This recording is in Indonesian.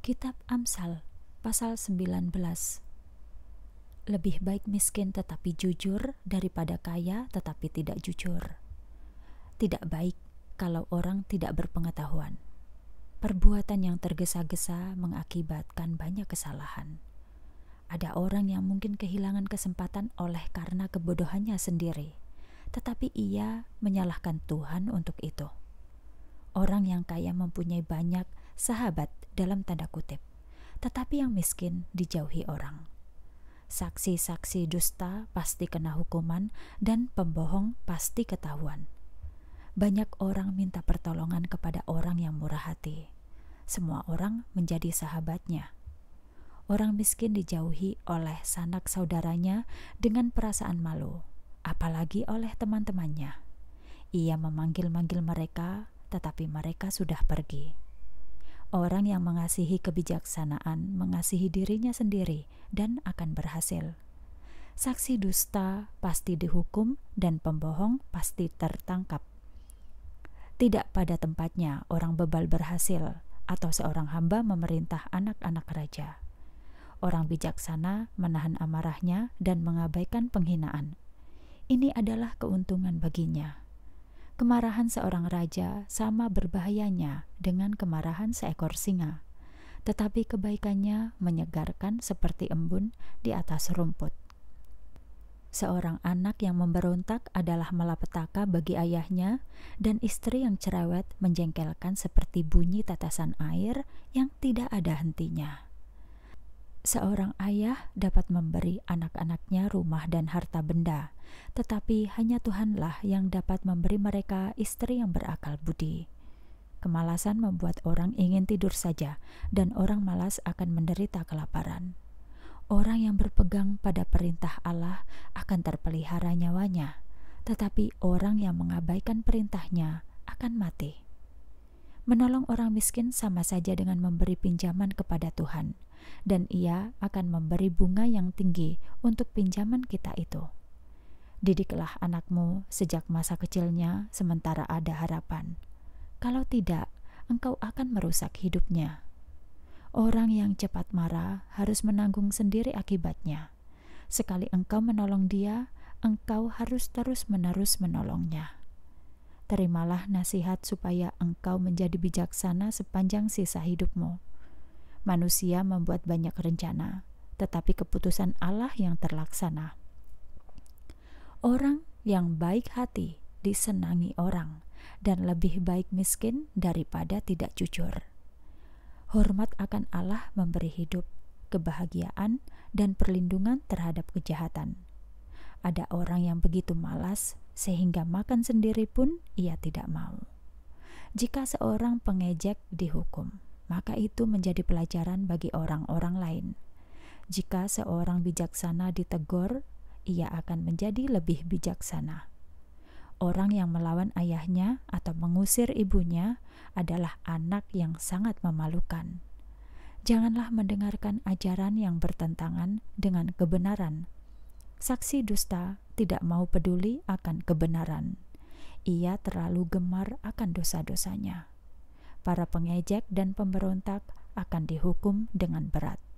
Kitab Amsal pasal 19 Lebih baik miskin tetapi jujur daripada kaya tetapi tidak jujur. Tidak baik kalau orang tidak berpengetahuan. Perbuatan yang tergesa-gesa mengakibatkan banyak kesalahan. Ada orang yang mungkin kehilangan kesempatan oleh karena kebodohannya sendiri, tetapi ia menyalahkan Tuhan untuk itu. Orang yang kaya mempunyai banyak sahabat dalam tanda kutip, tetapi yang miskin dijauhi orang. Saksi-saksi dusta pasti kena hukuman dan pembohong pasti ketahuan. Banyak orang minta pertolongan kepada orang yang murah hati. Semua orang menjadi sahabatnya. Orang miskin dijauhi oleh sanak saudaranya dengan perasaan malu, apalagi oleh teman-temannya. Ia memanggil-manggil mereka, tetapi mereka sudah pergi. Orang yang mengasihi kebijaksanaan mengasihi dirinya sendiri dan akan berhasil. Saksi dusta pasti dihukum, dan pembohong pasti tertangkap. Tidak pada tempatnya orang bebal berhasil, atau seorang hamba memerintah anak-anak raja. Orang bijaksana menahan amarahnya dan mengabaikan penghinaan. Ini adalah keuntungan baginya. Kemarahan seorang raja sama berbahayanya dengan kemarahan seekor singa, tetapi kebaikannya menyegarkan seperti embun di atas rumput. Seorang anak yang memberontak adalah malapetaka bagi ayahnya, dan istri yang cerewet menjengkelkan seperti bunyi tetesan air yang tidak ada hentinya. Seorang ayah dapat memberi anak-anaknya rumah dan harta benda, tetapi hanya Tuhanlah yang dapat memberi mereka istri yang berakal budi. Kemalasan membuat orang ingin tidur saja, dan orang malas akan menderita kelaparan. Orang yang berpegang pada perintah Allah akan terpelihara nyawanya, tetapi orang yang mengabaikan perintahnya akan mati. Menolong orang miskin sama saja dengan memberi pinjaman kepada Tuhan dan ia akan memberi bunga yang tinggi untuk pinjaman kita itu. Didiklah anakmu sejak masa kecilnya, sementara ada harapan. Kalau tidak, engkau akan merusak hidupnya. Orang yang cepat marah harus menanggung sendiri akibatnya. Sekali engkau menolong dia, engkau harus terus-menerus menolongnya. Terimalah nasihat supaya engkau menjadi bijaksana sepanjang sisa hidupmu Manusia membuat banyak rencana, tetapi keputusan Allah yang terlaksana. Orang yang baik hati disenangi orang, dan lebih baik miskin daripada tidak jujur. Hormat akan Allah memberi hidup, kebahagiaan, dan perlindungan terhadap kejahatan. Ada orang yang begitu malas sehingga makan sendiri pun ia tidak mau. Jika seorang pengejek dihukum, maka itu menjadi pelajaran bagi orang-orang lain. Jika seorang bijaksana ditegur, ia akan menjadi lebih bijaksana. Orang yang melawan ayahnya atau mengusir ibunya adalah anak yang sangat memalukan. Janganlah mendengarkan ajaran yang bertentangan dengan kebenaran. Saksi dusta tidak mau peduli akan kebenaran. Ia terlalu gemar akan dosa-dosanya para pengejek dan pemberontak akan dihukum dengan berat.